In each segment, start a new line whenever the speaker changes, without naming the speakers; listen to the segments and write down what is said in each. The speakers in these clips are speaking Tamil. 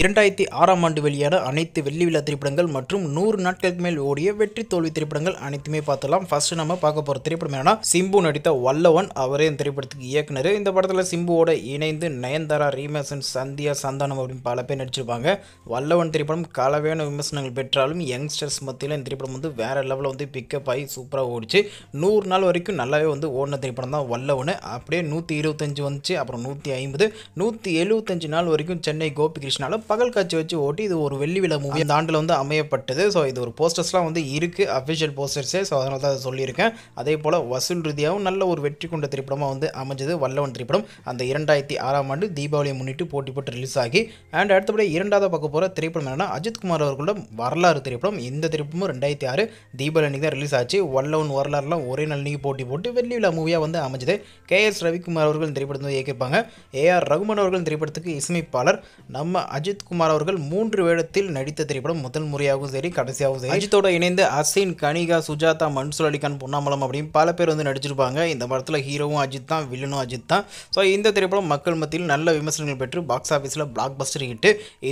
இரண்டாயிரத்தி ஆறாம் ஆண்டு வெளியான அனைத்து வெள்ளி விழா திரைப்படங்கள் மற்றும் நூறு நாட்களுக்கு மேல் ஓடிய வெற்றி தோல்வி திரைப்படங்கள் அனைத்துமே பார்த்தலாம் ஃபர்ஸ்ட் நம்ம பார்க்க போகிற திரைப்படம் என்னன்னா சிம்பு நடித்த வல்லவன் அவரே இந்த திரைப்படத்துக்கு இயக்குனர் இந்த படத்தில் சிம்புவோட இணைந்து நயன்தாரா ரீமேசன் சந்தியா சந்தானம் அப்படின்னு பல பேர் நடிச்சிருப்பாங்க வல்லவன் திரைப்படம் கலவையான விமர்சனங்கள் பெற்றாலும் யங்ஸ்டர்ஸ் மத்தியில் இந்த திரைப்படம் வந்து வேற லெவலில் வந்து பிக்கப் ஆகி சூப்பராக ஓடிச்சு நூறு நாள் வரைக்கும் நல்லாவே வந்து ஓடின திரைப்படம் தான் வல்லவன் அப்படியே நூற்றி இருபத்தஞ்சு வந்துச்சு அப்புறம் நூற்றி ஐம்பது நூற்றி எழுபத்தஞ்சு நாள் வரைக்கும் சென்னை கோபிகிருஷ்ணால பகல் காட்சி வச்சு ஓட்டி இது ஒரு வெள்ளி விழா மூவி அந்த ஆண்டில் வந்து அமையப்பட்டது ஸோ இது ஒரு போஸ்டர்ஸ்லாம் வந்து இருக்குது அஃபிஷியல் போஸ்டர்ஸே ஸோ அதனால தான் சொல்லியிருக்கேன் அதே போல் வசூல் ரீதியாகவும் நல்ல ஒரு வெற்றி கொண்ட திரைப்படமாக வந்து அமைஞ்சது வல்லவன் திரைப்படம் அந்த இரண்டாயிரத்தி ஆறாம் ஆண்டு தீபாவளியை முன்னிட்டு போட்டி போட்டு ரிலீஸ் ஆகி அண்ட் அடுத்தபடி இரண்டாவது பார்க்க போகிற திரைப்படம் என்னென்னா அஜித்குமார் அவர்களோட வரலாறு திரைப்படம் இந்த திரைப்படமும் ரெண்டாயிரத்தி ஆறு தீபாவளி தான் ரிலீஸ் ஆச்சு வல்லவன் வரலாறுலாம் ஒரே நாள் நீங்கள் போட்டி போட்டு வெள்ளி விழா மூவியாக வந்து அமைஞ்சது கே எஸ் ரவிக்குமார் அவர்கள் திரைப்படத்தை இயக்கியிருப்பாங்க ஏ ஆர் ரகுமான் அவர்கள் திரைப்படத்துக்கு இசமைப்பாளர் நம்ம அஜித் குமார் அவர்கள் மூன்று வேடத்தில் நடித்த திரைப்படம் முதல் முறையாகவும் சரி கடைசியாகவும் சரி அஜித்தோட இணைந்து அசின் கனிகா சுஜாதா மன்சூர் அலிகான் பொன்னாமலம் அப்படின்னு பல பேர் வந்து நடிச்சிருப்பாங்க இந்த படத்தில் ஹீரோவும் அஜித் தான் வில்லனும் அஜித் தான் ஸோ இந்த திரைப்படம் மக்கள் மத்தியில் நல்ல விமர்சனங்கள் பெற்று பாக்ஸ் ஆஃபீஸில் பிளாக் பஸ்டர்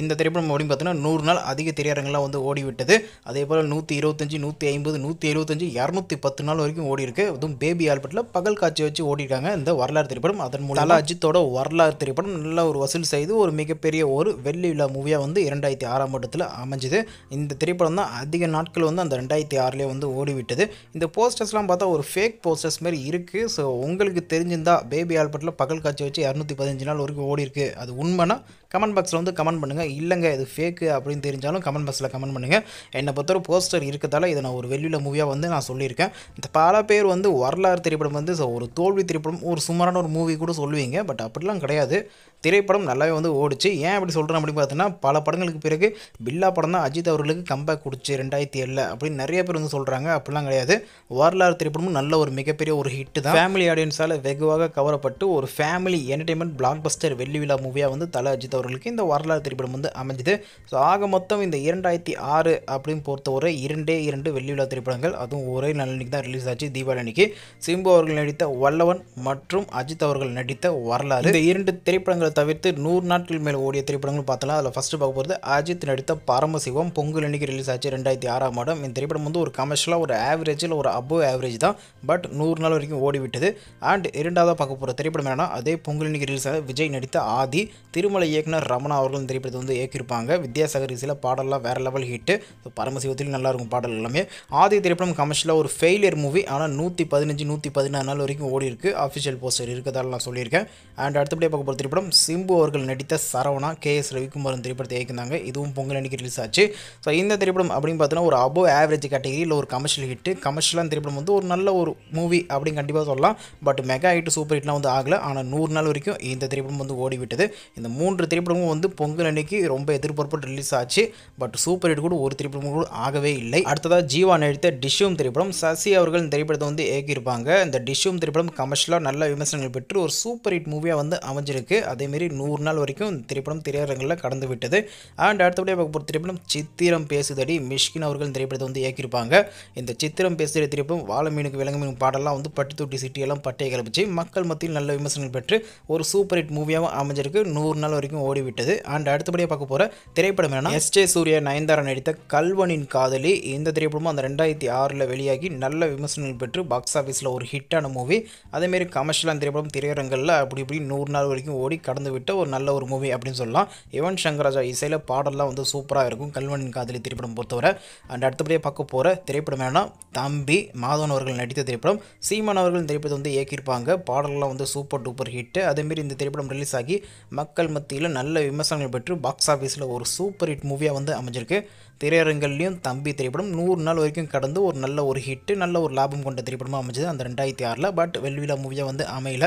இந்த திரைப்படம் அப்படின்னு பார்த்தீங்கன்னா நூறு நாள் அதிக திரையரங்கெல்லாம் வந்து ஓடிவிட்டது அதே போல் நூற்றி இருபத்தஞ்சி நூற்றி ஐம்பது நூற்றி எழுபத்தஞ்சி இரநூத்தி பத்து நாள் வரைக்கும் ஓடி இருக்கு அதுவும் பேபி ஆல்பட்டில் பகல் காட்சி வச்சு ஓடிருக்காங்க இந்த வரலாறு திரைப்படம் அதன் மூலம் அஜித்தோட வரலாறு திரைப்படம் நல்ல ஒரு வசூல் செய்து ஒரு மிகப்பெரிய ஒரு வெள்ளி வெள்ளி விழா மூவியாக வந்து இரண்டாயிரத்தி ஆறாம் வருடத்தில் அமைஞ்சுது இந்த திரைப்படம் தான் அதிக நாட்கள் வந்து அந்த ரெண்டாயிரத்தி ஆறுலேயே வந்து ஓடிவிட்டது இந்த போஸ்டர்ஸ்லாம் பார்த்தா ஒரு ஃபேக் போஸ்டர்ஸ் மாதிரி இருக்குது ஸோ உங்களுக்கு தெரிஞ்சிருந்தால் பேபி ஆல்பட்டில் பகல் காட்சி வச்சு இரநூத்தி பதினஞ்சு நாள் வரைக்கும் ஓடி இருக்குது அது உண்மைனா கமெண்ட் பாக்ஸில் வந்து கமெண்ட் பண்ணுங்கள் இல்லைங்க இது ஃபேக்கு அப்படின்னு தெரிஞ்சாலும் கமெண்ட் பாக்ஸில் கமெண்ட் பண்ணுங்கள் என்னை பொறுத்தவரை போஸ்டர் இருக்கிறதால இதை நான் ஒரு வெள்ளியில் மூவியாக வந்து நான் சொல்லியிருக்கேன் இந்த பல பேர் வந்து வரலாறு திரைப்படம் வந்து ஒரு தோல்வி திரைப்படம் ஒரு சுமாரான ஒரு மூவி கூட சொல்லுவீங்க பட் அப்படிலாம் கிடையாது திரைப்படம் நல்லாவே வந்து ஓடிச்சு ஏன் அப்படி சொல்கிறேன் அப்படி அப்படின்னு பல படங்களுக்கு பிறகு பில்லா படம் தான் அஜித் அவர்களுக்கு கம்பேக் கொடுத்து ரெண்டாயிரத்தி ஏழில் அப்படின்னு நிறைய பேர் வந்து சொல்கிறாங்க அப்படிலாம் கிடையாது வரலாறு திரைப்படமும் நல்ல ஒரு மிகப்பெரிய ஒரு ஹிட் தான் ஃபேமிலி ஆடியன்ஸால் வெகுவாக கவரப்பட்டு ஒரு ஃபேமிலி என்டர்டைன்மெண்ட் பிளாக் பஸ்டர் வெள்ளி விழா மூவியாக வந்து தலை அஜித் அவர்களுக்கு இந்த வரலாறு திரைப்படம் வந்து அமைஞ்சுது ஸோ ஆக மொத்தம் இந்த இரண்டாயிரத்தி ஆறு அப்படின்னு பொறுத்தவரை இரண்டே இரண்டு வெள்ளி விழா திரைப்படங்கள் அதுவும் ஒரே நல்லன்னைக்கு தான் ரிலீஸ் ஆச்சு தீபாவளி அன்னைக்கு சிம்பு அவர்கள் நடித்த வல்லவன் மற்றும் அஜித் அவர்கள் நடித்த வரலாறு இந்த இரண்டு திரைப்படங்களை தவிர்த்து நூறு நாட்கள் மேல் ஓடிய திரைப்படங்கள் பார்த்தா பார்த்தலாம் அதில் ஃபஸ்ட்டு பார்க்க போகிறது அஜித் நடித்த பரமசிவம் பொங்கல் அன்னைக்கு ரிலீஸ் ஆச்சு ரெண்டாயிரத்தி ஆறாம் ஆடம் இந்த திரைப்படம் வந்து ஒரு கமர்ஷியலாக ஒரு ஆவரேஜில் ஒரு அபோவ் ஆவரேஜ் தான் பட் நூறு நாள் வரைக்கும் ஓடிவிட்டது அண்ட் இரண்டாவதாக பார்க்க போகிற திரைப்படம் என்னன்னா அதே பொங்கல் அன்னைக்கு ரிலீஸ் ஆக விஜய் நடித்த ஆதி திருமலை இயக்குனர் ரமணா அவர்கள் இந்த திரைப்படத்தை வந்து இயக்கியிருப்பாங்க வித்யாசாகர் சில பாடலாம் வேறு லெவல் ஹிட்டு ஸோ பரமசிவத்தில் நல்லாயிருக்கும் பாடல் எல்லாமே ஆதி திரைப்படம் கமர்ஷியலாக ஒரு ஃபெயிலியர் மூவி ஆனால் நூற்றி பதினஞ்சு நூற்றி பதினாறு நாள் வரைக்கும் ஓடி இருக்குது அஃபிஷியல் போஸ்டர் இருக்கிறதால நான் சொல்லியிருக்கேன் அண்ட் அடுத்தபடியே பார்க்க போகிற திரைப்படம் சிம்பு அவர்கள் நடித்த சரவணா கே எஸ் ரவி ரவிக்குமாரன் திரைப்படத்தை இயக்குனாங்க இதுவும் பொங்கல் அன்னைக்கு ரிலீஸ் ஆச்சு ஸோ இந்த திரைப்படம் அப்படின்னு பார்த்தோன்னா ஒரு அபோவ் ஆவரேஜ் கேட்டகரியில் ஒரு கமர்ஷியல் ஹிட்டு கமர்ஷியலான திரைப்படம் வந்து ஒரு நல்ல ஒரு மூவி அப்படின்னு கண்டிப்பாக சொல்லலாம் பட் மெகா ஹிட் சூப்பர் ஹிட்லாம் வந்து ஆகலை ஆனால் நூறு நாள் வரைக்கும் இந்த திரைப்படம் வந்து ஓடிவிட்டது இந்த மூன்று திரைப்படமும் வந்து பொங்கல் அன்னைக்கு ரொம்ப எதிர்பார்ப்பு ரிலீஸ் ஆச்சு பட் சூப்பர் ஹிட் கூட ஒரு திரைப்படம் கூட ஆகவே இல்லை அடுத்ததாக ஜீவா நடித்த டிஷ்யூம் திரைப்படம் சசி அவர்கள் திரைப்படத்தை வந்து இயக்கியிருப்பாங்க இந்த டிஷ்யூம் திரைப்படம் கமர்ஷியலாக நல்ல விமர்சனங்கள் பெற்று ஒரு சூப்பர் ஹிட் மூவியாக வந்து அமைஞ்சிருக்கு அதேமாரி நூறு நாள் வரைக்கும் இந்த திரைப்படம் திரையரங்கில் கடந்து விட்டது அண்ட் அடுத்தபடியாக பார்க்க ஒரு திரைப்படம் சித்திரம் பேசுதடி மிஷ்கின் அவர்கள் திரைப்படத்தை வந்து இயக்கியிருப்பாங்க இந்த சித்திரம் பேசுதடி திரைப்படம் வாழமீனுக்கு மீன் பாடலாம் வந்து பட்டுத்தொட்டி சிட்டியெல்லாம் பட்டையை கிளப்பிச்சு மக்கள் மத்தியில் நல்ல விமர்சனங்கள் பெற்று ஒரு சூப்பர் ஹிட் மூவியாகவும் அமைஞ்சிருக்கு நூறு நாள் வரைக்கும் ஓடிவிட்டது அண்ட் அடுத்தபடியாக பார்க்க போகிற திரைப்படம் என்னன்னா எஸ் ஜே சூர்யா நயன்தாரா நடித்த கல்வனின் காதலி இந்த திரைப்படமும் அந்த ரெண்டாயிரத்தி ஆறில் வெளியாகி நல்ல விமர்சனங்கள் பெற்று பாக்ஸ் ஆஃபீஸில் ஒரு ஹிட்டான மூவி அதேமாரி கமர்ஷியலான திரைப்படம் திரையரங்களில் அப்படி இப்படி நூறு நாள் வரைக்கும் ஓடி கடந்து விட்ட ஒரு நல்ல ஒரு மூவி அப்படின்னு சொல்லலாம் இவன் யுவன் சங்கராஜா இசையில் பாடல்லாம் வந்து சூப்பராக இருக்கும் கல்வன் காதலி திரைப்படம் பொறுத்தவரை அண்ட் அடுத்தபடியாக பார்க்க போகிற திரைப்படம் என்னன்னா தம்பி மாதவன் அவர்கள் நடித்த திரைப்படம் சீமான் அவர்கள் திரைப்படத்தை வந்து இயக்கியிருப்பாங்க பாடல்லாம் வந்து சூப்பர் டூப்பர் ஹிட்டு அதேமாரி இந்த திரைப்படம் ரிலீஸ் ஆகி மக்கள் மத்தியில் நல்ல விமர்சனங்கள் பெற்று பாக்ஸ் ஆஃபீஸில் ஒரு சூப்பர் ஹிட் மூவியாக வந்து அமைஞ்சிருக்கு திரையரங்கங்கள்லையும் தம்பி திரைப்படம் நூறு நாள் வரைக்கும் கடந்து ஒரு நல்ல ஒரு ஹிட்டு நல்ல ஒரு லாபம் கொண்ட திரைப்படமாக அமைஞ்சது அந்த ரெண்டாயிரத்தி ஆறில் பட் வெள்ளி விழா மூவியாக வந்து அமையல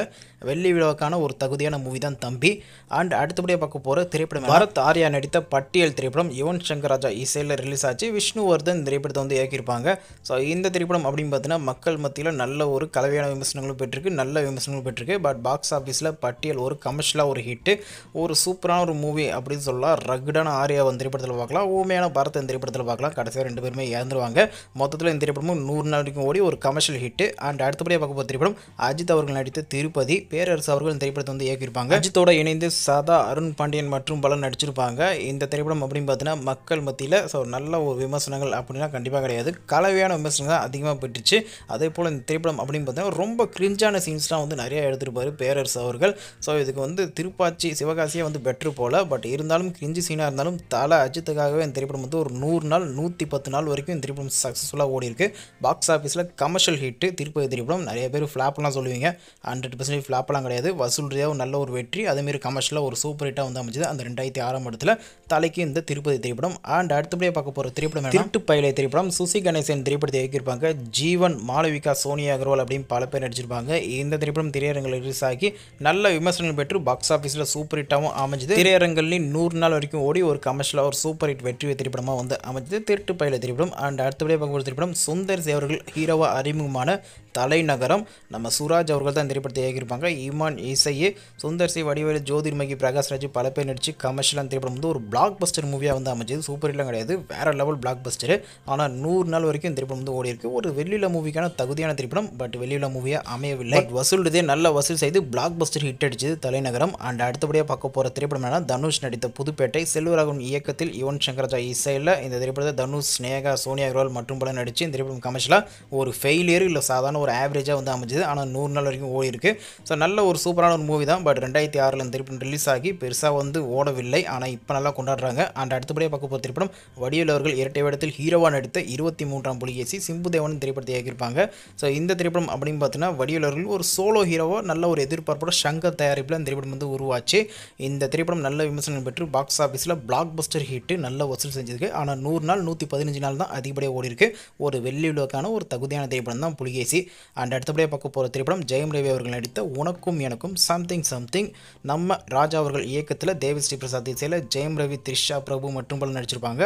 வெள்ளி விழாவுக்கான ஒரு தகுதியான மூவி தான் தம்பி அண்ட் அடுத்தபடியாக பார்க்க போகிற திரைப்படம் பரத் ஆர்யா நடித்த பட்டியல் திரைப்படம் யுவன் சங்கர் ராஜா இசையில் ரிலீஸ் ஆச்சு விஷ்ணுவர்தன் திரைப்படத்தை வந்து இயக்கியிருப்பாங்க ஸோ இந்த திரைப்படம் அப்படின்னு பார்த்தீங்கன்னா மக்கள் மத்தியில் நல்ல ஒரு கலவையான விமர்சனங்களும் பெற்றிருக்கு நல்ல விமர்சனங்களும் பெற்றிருக்கு பட் பாக்ஸ் ஆஃபீஸில் பட்டியல் ஒரு கமர்ஷியலாக ஒரு ஹிட்டு ஒரு சூப்பரான ஒரு மூவி அப்படின்னு சொல்லலாம் ரகுடான ஆர்யா வந்து திரைப்படத்தில் பார்க்கலாம் ஊமையான பரத் இந்த திரைப்படத்தில் பார்க்கலாம் கடைசியாக ரெண்டு பேருமே இறந்துருவாங்க மொத்தத்தில் இந்த திரைப்படமும் நூறு நாள் வரைக்கும் ஓடி ஒரு கமர்ஷியல் ஹிட்டு அண்ட் அடுத்தபடியாக பார்க்க போகிற திரைப்படம் அஜித் அவர்கள் நடித்த திருப்பதி பேரரசு அவர்கள் திரைப்படத்தை வந்து இயக்கியிருப்பாங்க அஜித்தோட இணைந்து சதா அருண் பாண்டியன் மற்றும் பல நடிச்சிருப்பாங்க இந்த திரைப்படம் அப்படின்னு பார்த்தீங்கன்னா மக்கள் மத்தியில் ஸோ நல்ல ஒரு விமர்சனங்கள் அப்படின்னா கண்டிப்பாக கிடையாது கலவையான விமர்சனங்கள் தான் அதிகமாக பெற்றுச்சு அதே போல் இந்த திரைப்படம் அப்படின்னு பார்த்தீங்கன்னா ரொம்ப கிரிஞ்சான சீன்ஸ்லாம் வந்து நிறையா எடுத்திருப்பார் பேரரசு அவர்கள் ஸோ இதுக்கு வந்து திருப்பாச்சி சிவகாசியே வந்து பெட்ரு போல் பட் இருந்தாலும் கிரிஞ்சி சீனாக இருந்தாலும் தலை அஜித்துக்காகவே இந்த திரைப்படம் வந்து ஒரு நூறு நாள் நூற்றி பத்து நாள் வரைக்கும் இந்த திரைப்படம் சக்ஸஸ்ஃபுல்லாக ஓடி இருக்கு பாக்ஸ் ஆஃபீஸில் கமர்ஷியல் ஹிட்டு திருப்பதி திரைப்படம் நிறைய பேர் ஃப்ளாப்லாம் சொல்லுவீங்க ஹண்ட்ரட் பர்சன்டேஜ் ஃப்ளாப்லாம் கிடையாது வசூல் ரீதியாக நல்ல ஒரு வெற்றி அதேமாரி கமர்ஷியலாக ஒரு சூப்பர் ஹிட்டாக வந்து அமைச்சது அந்த ரெண்டாயிரத்தி ரெண்டாயிரத்தி ஆறாம் இடத்துல தலைக்கு இந்த திருப்பதி திரைப்படம் அண்ட் அடுத்தபடியே பார்க்க போகிற திரைப்படம் திருட்டு பயிலை திரைப்படம் சுசி கணேசன் திரைப்படத்தை இயக்கியிருப்பாங்க ஜீவன் மாளவிகா சோனியா அகர்வால் அப்படின்னு பல பேர் நடிச்சிருப்பாங்க இந்த திரைப்படம் திரையரங்கில் ரிலீஸ் ஆகி நல்ல விமர்சனங்கள் பெற்று பாக்ஸ் ஆஃபீஸில் சூப்பர் ஹிட்டாகவும் அமைஞ்சது திரையரங்கள்லையும் நூறு நாள் வரைக்கும் ஓடி ஒரு கமர்ஷியலாக ஒரு சூப்பர் ஹிட் வெற்றி திரைப்படமாக வந்து அமைஞ்சது திருட்டு பயில திரைப்படம் அண்ட் அடுத்தபடியே பார்க்க போகிற திரைப்படம் சுந்தர் சேவர்கள் ஹீரோவாக அறிமுகமான தலைநகரம் நம்ம சுராஜ் அவர்கள் தான் திரைப்படத்தை இயக்கியிருப்பாங்க இமான் இசையே சுந்தர் சி வடிவேலு ஜோதிர்மகி பிரகாஷ்ராஜ் பல பேர் நடித்து கம் கமர்ஷியலான திரைப்படம் வந்து ஒரு பிளாக் பஸ்டர் மூவியாக வந்து அமைச்சது சூப்பர் ஹிட்லாம் கிடையாது வேறு லெவல் பிளாக் பஸ்டர் ஆனால் நூறு நாள் வரைக்கும் இந்த திரைப்படம் வந்து ஓடி இருக்கு ஒரு வெள்ளியில மூவிக்கான தகுதியான திரைப்படம் பட் வெளியில் மூவியாக அமையவில்லை வசூல்தே நல்ல வசூல் செய்து பிளாக் பஸ்டர் ஹிட் அடிச்சது தலைநகரம் அண்ட் அடுத்தபடியாக பார்க்க போகிற திரைப்படம் என்ன தனுஷ் நடித்த புதுப்பேட்டை செல்வராகவன் இயக்கத்தில் யுவன் சங்கராஜா இசையில் இந்த திரைப்படத்தை தனுஷ் ஸ்னேகா சோனியா அகர்வால் மற்றும் பல நடித்து இந்த திரைப்படம் கமர்ஷியலாக ஒரு ஃபெயிலியர் இல்லை சாதாரண ஒரு ஆவரேஜாக வந்து அமைஞ்சது ஆனால் நூறு நாள் வரைக்கும் ஓடி இருக்குது ஸோ நல்ல ஒரு சூப்பரான ஒரு மூவி தான் பட் ரெண்டாயிரத்தி ஆறில் இந்த திரைப்படம் ரிலீஸ் ஆகி பெருசாக வந்து ஓடவில்லை இல்லை ஆனால் இப்போ நல்லா கொண்டாடுறாங்க அண்ட் அடுத்தபடியாக பார்க்க போகிற திரைப்படம் வடிவேல் இரட்டை வேடத்தில் ஹீரோவாக நடித்த இருபத்தி மூன்றாம் புலிகேசி சிம்புதேவன் திரைப்படத்தை இயக்கியிருப்பாங்க ஸோ இந்த திரைப்படம் அப்படின்னு பார்த்தீங்கன்னா வடிவேல் ஒரு சோலோ ஹீரோவோ நல்ல ஒரு எதிர்பார்ப்போட சங்கர் தயாரிப்பில் அந்த திரைப்படம் வந்து உருவாச்சு இந்த திரைப்படம் நல்ல விமர்சனம் பெற்று பாக்ஸ் ஆஃபீஸில் பிளாக் பஸ்டர் ஹிட்டு நல்ல வசூல் செஞ்சிருக்கு ஆனால் நூறு நாள் நூற்றி பதினஞ்சு நாள் தான் அதிகப்படியாக ஓடி இருக்கு ஒரு வெள்ளி விழாக்கான ஒரு தகுதியான திரைப்படம் தான் புலிகேசி அண்ட் அடுத்தபடியாக பார்க்க போகிற திரைப்படம் ஜெயம் ரவி அவர்கள் நடித்த உனக்கும் எனக்கும் சம்திங் சம்திங் நம்ம ராஜா அவர்கள் இயக்கத்தில் தேவி ஸ்ரீ சத்யசேல ஜெயம் ரவி த்ரிஷா பிரபு மற்றும் பல நடிச்சிருப்பாங்க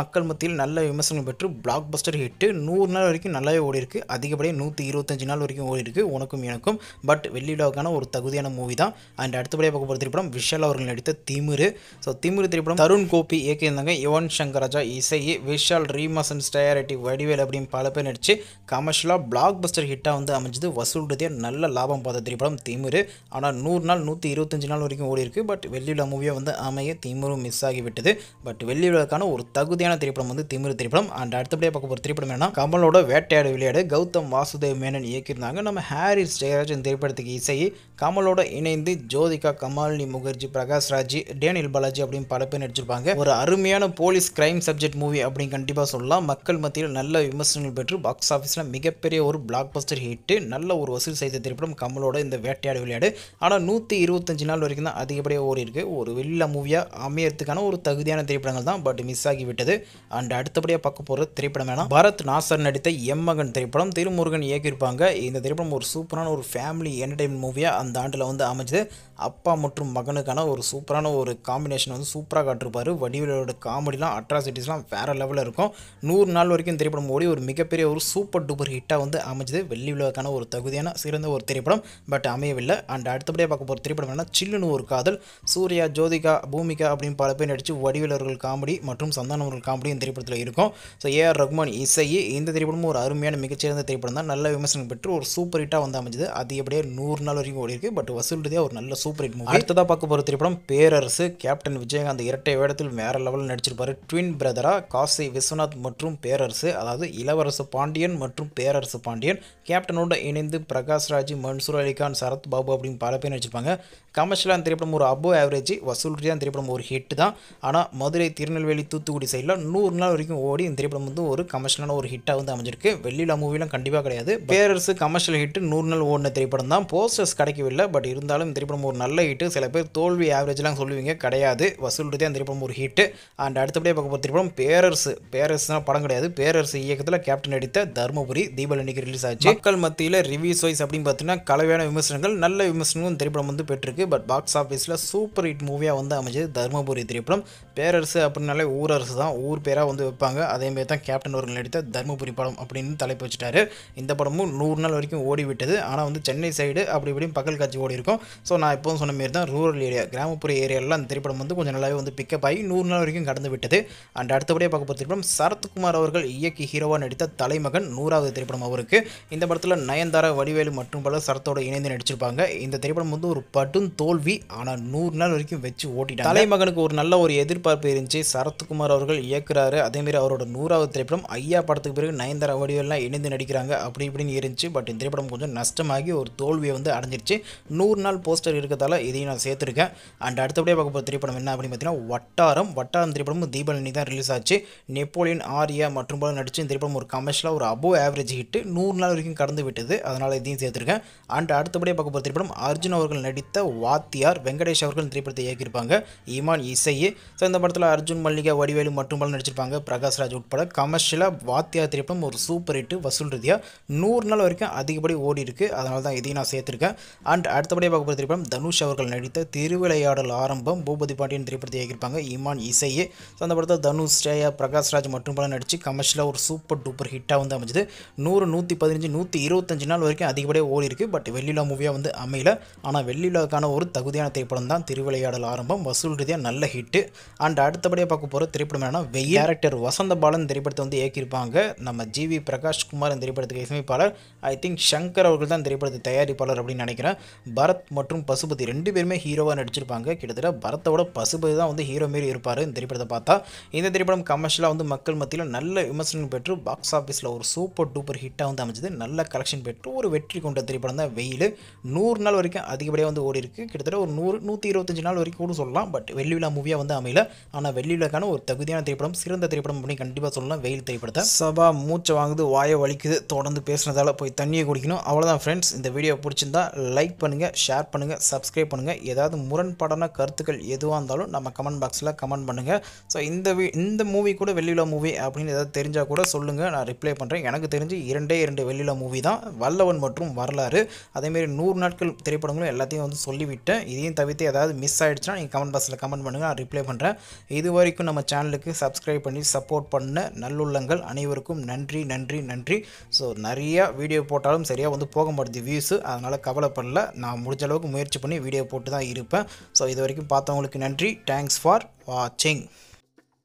மக்கள் மத்தியில் நல்ல விமர்சனம் பெற்று பிளாக் பஸ்டர் ஹிட்டு நூறு நாள் வரைக்கும் நல்லாவே ஓடி அதிகப்படியே அதிகப்படியாக நூற்றி இருபத்தஞ்சு நாள் வரைக்கும் ஓடி உனக்கும் எனக்கும் பட் வெள்ளிவிழாவுக்கான ஒரு தகுதியான மூவி தான் அண்ட் அடுத்தபடியாக பார்க்க போகிற திரைப்படம் விஷால் அவர்கள் நடித்த திமிரு ஸோ திமிரு திரைப்படம் தருண் கோபி இயக்கியிருந்தாங்க யுவன் சங்கர் ராஜா இசை விஷால் ரீமாஸ் அண்ட் ஸ்டயாரிட்டி வடிவேல் அப்படின்னு பல பேர் நடிச்சு கமர்ஷியலாக பிளாக் பஸ்டர் ஹிட்டாக வந்து அமைஞ்சது வசூல் ரீதியாக நல்ல லாபம் பார்த்த திரைப்படம் திமிரு ஆனால் நூறு நாள் நூற்றி இருபத்தஞ்சு நாள் வரைக்கும் ஓடி இருக்குது பட் வெள்ளியில் மூவியாக வந்து அமைய திமுரும் மிஸ் ஆகிவிட்டது பட் வெளியிடுவதற்கான ஒரு தகுதியான திரைப்படம் வந்து திமுரு திரைப்படம் அண்ட் அடுத்தபடியாக பார்க்க போகிற திரைப்படம் என்னன்னா கமலோட வேட்டையாடு விளையாடு கௌதம் வாசுதேவ் மேனன் இயக்கியிருந்தாங்க நம்ம ஹாரி ஜெயராஜன் திரைப்படத்துக்கு இசையை கமலோட இணைந்து ஜோதிகா கமாலினி முகர்ஜி பிரகாஷ் ராஜி டேனியல் பாலாஜி அப்படின்னு பல பேர் நடிச்சிருப்பாங்க ஒரு அருமையான போலீஸ் கிரைம் சப்ஜெக்ட் மூவி அப்படின்னு கண்டிப்பாக சொல்லலாம் மக்கள் மத்தியில் நல்ல விமர்சனங்கள் பெற்று பாக்ஸ் ஆஃபீஸில் மிகப்பெரிய ஒரு பிளாக் பஸ்டர் ஹிட்டு நல்ல ஒரு வசூல் செய்த திரைப்படம் கமலோட இந்த வேட்டையாடு விளையாடு ஆனால் நூற்றி இருபத்தஞ்சு நாள் வரைக்கும் தான் அதிகப்படியாக ஓடி இருக்கு ஒரு வெளியில் மூவியாக அமையறதுக்கான ஒரு தகுதியான திரைப்படங்கள் தான் பட் மிஸ் ஆகிவிட்டது அண்ட் அடுத்தபடியாக பார்க்க போகிற திரைப்படம் வேணாம் பரத் நாசர் நடித்த எம்மகன் திரைப்படம் திருமுருகன் இயக்கியிருப்பாங்க இந்த திரைப்படம் ஒரு சூப்பரான ஒரு ஃபேமிலி என்டர்டைன்மெண்ட் மூவியாக அந்த ஆண்டில் வந்து அமைஞ்சது அப்பா மற்றும் மகனுக்கான ஒரு சூப்பரான ஒரு காம்பினேஷன் வந்து சூப்பராக காட்டிருப்பார் வடிவிலோட காமெடிலாம் அட்ராசிட்டிஸ்லாம் வேறு லெவலில் இருக்கும் நூறு நாள் வரைக்கும் திரைப்படம் ஓடி ஒரு மிகப்பெரிய ஒரு சூப்பர் டூப்பர் ஹிட்டாக வந்து அமைஞ்சது வெள்ளி விழாவுக்கான ஒரு தகுதியான சிறந்த ஒரு திரைப்படம் பட் அமையவில்லை அண்ட் அடுத்தபடியாக பார்க்க போகிற திரைப்படம் என்ன சில்லுன்னு ஒரு காதல் சூர்யா ஜோதிகா பூமிகா அப்படின்னு பல பேர் நடித்து வடிவேல் காமெடி மற்றும் சந்தானம் அவர்கள் காமெடி இந்த திரைப்படத்தில் இருக்கும் ஸோ ஏ ஆர் ரஹ்மான் இசை இந்த திரைப்படமும் ஒரு அருமையான மிகச்சிறந்த திரைப்படம் தான் நல்ல விமர்சனம் பெற்று ஒரு சூப்பர் ஹிட்டாக வந்து அமைஞ்சது அது எப்படியே நூறு நாள் வரைக்கும் ஓடி இருக்குது பட் வசூல் ஒரு நல்ல சூப்பர் ஹிட் மூவி அடுத்ததாக பார்க்க போகிற திரைப்படம் பேரரசு கேப்டன் விஜயகாந்த் இரட்டை வேடத்தில் வேறு லெவலில் நடிச்சிருப்பார் ட்வின் பிரதரா காசி விஸ்வநாத் மற்றும் பேரரசு அதாவது இளவரசு பாண்டியன் மற்றும் பேரரசு பாண்டியன் கேப்டனோட இணைந்து பிரகாஷ் ராஜ் மன்சூர் அலிகான் சரத் பாபு அப்படின்னு பல பேர் நடிச்சிருப்பாங்க கமர்ஷியலான திரைப்படம் ஒரு அபோ ஆவரேஜ் வசூல் ஓடிதான் திரைப்படம் ஒரு ஹிட் தான் ஆனால் மதுரை திருநெல்வேலி தூத்துக்குடி சைடில் நூறு நாள் வரைக்கும் ஓடி இந்த திரைப்படம் வந்து ஒரு கமர்ஷியலான ஒரு ஹிட்டாக வந்து அமைஞ்சிருக்கு வெள்ளியில மூவிலாம் கண்டிப்பாக கிடையாது பேரரசு கமர்ஷியல் ஹிட் நூறு நாள் ஓடின திரைப்படம் தான் போஸ்டர்ஸ் கிடைக்கவில்லை பட் இருந்தாலும் இந்த திரைப்படம் ஒரு நல்ல ஹிட்டு சில பேர் தோல்வி ஆவரேஜ்லாம் சொல்லுவீங்க கிடையாது வசூல் அந்த திரைப்படம் ஒரு ஹிட்டு அண்ட் அடுத்தபடியே பார்க்க போகிற திரைப்படம் பேரரசு பேரரசுனா படம் கிடையாது பேரரசு இயக்கத்தில் கேப்டன் அடித்த தருமபுரி தீபாவளி அன்னைக்கு ரிலீஸ் ஆச்சு மக்கள் மத்தியில் ரிவ்யூஸ் வைஸ் அப்படின்னு பார்த்தீங்கன்னா கலவையான விமர்சனங்கள் நல்ல விமர்சனங்களும் திரைப்படம் வந்து பெற்றிருக்கு பட் பாக்ஸ் ஆஃபீஸில் சூப்பர் ஹிட் மூவியாக வந்து வந்து அமைஞ்சது தருமபுரி திரைப்படம் பேரரசு அப்படின்னாலே ஊரரசு தான் ஊர் பேராக வந்து வைப்பாங்க அதேமாரி தான் கேப்டன் அவர்கள் நடித்த தருமபுரி படம் அப்படின்னு தலைப்பு வச்சுட்டாரு இந்த படமும் நூறு நாள் வரைக்கும் ஓடிவிட்டது ஆனால் வந்து சென்னை சைடு அப்படி இப்படியும் பகல் காட்சி ஓடி இருக்கும் ஸோ நான் எப்போதும் சொன்ன மாரி தான் ரூரல் ஏரியா கிராமப்புற ஏரியாவில் அந்த திரைப்படம் வந்து கொஞ்சம் நல்லாவே வந்து பிக்கப் ஆகி நூறு நாள் வரைக்கும் கடந்து விட்டது அண்ட் அடுத்தபடியாக பார்க்க போகிற திரைப்படம் சரத்குமார் அவர்கள் இயக்கி ஹீரோவாக நடித்த தலைமகன் நூறாவது திரைப்படம் அவருக்கு இந்த படத்தில் நயன்தாரா வடிவேலு மற்றும் பல சரத்தோடு இணைந்து நடிச்சிருப்பாங்க இந்த திரைப்படம் வந்து ஒரு படும் தோல்வி ஆனால் நூறு நாள் வரைக்கும் வச்சு ஓட்டிட்டாங்க தலைமகனுக்கு ஒரு நல்ல ஒரு எதிர்பார்ப்பு இருந்துச்சு சரத்குமார் அவர்கள் இயக்குறாரு அதேமாரி அவரோட நூறாவது திரைப்படம் ஐயா படத்துக்கு பிறகு நயன்தாரா வடிவெல்லாம் இணைந்து நடிக்கிறாங்க அப்படி இப்படின்னு இருந்துச்சு பட் இந்த திரைப்படம் கொஞ்சம் நஷ்டமாகி ஒரு தோல்வியை வந்து அடைஞ்சிருச்சு நூறு நாள் போஸ்டர் இருக்கிறதால இதையும் நான் சேர்த்துருக்கேன் அண்ட் அடுத்தபடியே பார்க்க போகிற திரைப்படம் என்ன அப்படின்னு பார்த்தீங்கன்னா வட்டாரம் வட்டாரம் திரைப்படமும் தீபாவளி தான் ரிலீஸ் ஆச்சு நெப்போலியன் ஆரியா மற்றும் போல நடித்து இந்த திரைப்படம் ஒரு கமர்ஷியலாக ஒரு அபோவ் ஆவரேஜ் ஹிட்டு நூறு நாள் வரைக்கும் கடந்து விட்டது அதனால் இதையும் சேர்த்துருக்கேன் அண்ட் அடுத்தபடியே பார்க்க போகிற திரைப்படம் அர்ஜுன் அவர்கள் நடித்த வாத்தியார் வெங்கடேஷ் அவர்கள் திரைப்படத்தை இயக்கியிருப்பாங்க நடிச்சிருப்பாங்க ஈமான் இசையே ஸோ இந்த படத்தில் அர்ஜுன் மல்லிகா வடிவேலு மட்டும் நடிச்சிருப்பாங்க பிரகாஷ்ராஜ் உட்பட கமர்ஷியலாக வாத்தியா திரைப்படம் ஒரு சூப்பர் ஹிட் வசூல் ரீதியாக நூறு நாள் வரைக்கும் அதிகப்படி ஓடி இருக்கு அதனால தான் இதையும் நான் சேர்த்துருக்கேன் அண்ட் அடுத்தபடியாக பார்க்க போகிற திரைப்படம் தனுஷ் அவர்கள் நடித்த திருவிளையாடல் ஆரம்பம் பூபதி பாண்டியன் திரைப்படத்தை இயக்கியிருப்பாங்க ஈமான் இசையே ஸோ அந்த படத்தில் தனுஷ் ஸ்ரேயா பிரகாஷ்ராஜ் மட்டும் படம் நடித்து கமர்ஷியலாக ஒரு சூப்பர் டூப்பர் ஹிட்டாக வந்து அமைஞ்சது நூறு நூற்றி பதினஞ்சு நூற்றி இருபத்தஞ்சு நாள் வரைக்கும் அதிகப்படியாக ஓடி இருக்குது பட் வெள்ளிலா மூவியாக வந்து அமையல ஆனால் வெள்ளிலாவுக்கான ஒரு தகுதியான திரைப்படம் தான் திருவிளையாடல் ஆரம்பம் படம் வசூல் ரீதியாக நல்ல ஹிட்டு அண்ட் அடுத்தபடியாக பார்க்க போகிற திரைப்படம் என்னன்னா வெயில் டேரக்டர் வசந்த பாலன் திரைப்படத்தை வந்து இயக்கியிருப்பாங்க நம்ம ஜிவி பிரகாஷ் குமார் இந்த திரைப்படத்துக்கு இசையமைப்பாளர் ஐ திங்க் சங்கர் அவர்கள் தான் திரைப்படத்தை தயாரிப்பாளர் அப்படின்னு நினைக்கிறேன் பரத் மற்றும் பசுபதி ரெண்டு பேருமே ஹீரோவாக நடிச்சிருப்பாங்க கிட்டத்தட்ட பரத்தோட பசுபதி தான் வந்து ஹீரோ மாரி இருப்பார் இந்த திரைப்படத்தை பார்த்தா இந்த திரைப்படம் கமர்ஷியலாக வந்து மக்கள் மத்தியில் நல்ல விமர்சனம் பெற்று பாக்ஸ் ஆஃபீஸில் ஒரு சூப்பர் டூப்பர் ஹிட்டாக வந்து அமைச்சது நல்ல கலெக்ஷன் பெற்று ஒரு வெற்றி கொண்ட திரைப்படம் தான் வெயில் நூறு நாள் வரைக்கும் அதிகப்படியாக வந்து ஓடி இருக்குது கிட்டத்தட்ட ஒரு நூறு நூற்றி இருபத்தஞ்சு நாள் வரைக்கும் கூட சொல்லலாம் சொல்லலாம் பட் விழா மூவியாக வந்து அமையல ஆனால் வெள்ளி விழாக்கான ஒரு தகுதியான திரைப்படம் சிறந்த திரைப்படம் அப்படின்னு கண்டிப்பாக சொல்லலாம் வெயில் திரைப்படத்தை சபா மூச்சை வாங்குது வாயை வலிக்குது தொடர்ந்து பேசுனதால் போய் தண்ணியை குடிக்கணும் அவ்வளோதான் ஃப்ரெண்ட்ஸ் இந்த வீடியோ பிடிச்சிருந்தா லைக் பண்ணுங்கள் ஷேர் பண்ணுங்கள் சப்ஸ்கிரைப் பண்ணுங்கள் ஏதாவது முரண்பாடான கருத்துக்கள் எதுவாக இருந்தாலும் நம்ம கமெண்ட் பாக்ஸில் கமெண்ட் பண்ணுங்கள் ஸோ இந்த இந்த மூவி கூட வெள்ளி விழா மூவி அப்படின்னு ஏதாவது தெரிஞ்சால் கூட சொல்லுங்கள் நான் ரிப்ளை பண்ணுறேன் எனக்கு தெரிஞ்சு இரண்டே இரண்டு விழா மூவி தான் வல்லவன் மற்றும் வரலாறு அதேமாரி நூறு நாட்கள் திரைப்படங்களும் எல்லாத்தையும் வந்து சொல்லிவிட்டேன் இதையும் தவிர்த்து ஏதாவது மிஸ் ஆகிடுச்சுன்னா நீங்கள் கமெண்ட் பாக்ஸில் கமெண்ட் பண்ணுங்கள் நான் ரிப்ளை பண்ணுறேன் இது வரைக்கும் நம்ம சேனலுக்கு சப்ஸ்கிரைப் பண்ணி சப்போர்ட் பண்ண நல்லுள்ளங்கள் அனைவருக்கும் நன்றி நன்றி நன்றி ஸோ நிறையா வீடியோ போட்டாலும் சரியாக வந்து போக மாட்டேது வியூஸு அதனால் கவலைப்படல நான் முடிஞ்ச அளவுக்கு முயற்சி பண்ணி வீடியோ போட்டு தான் இருப்பேன் ஸோ இது வரைக்கும் பார்த்தவங்களுக்கு நன்றி தேங்க்ஸ் ஃபார் வாட்சிங்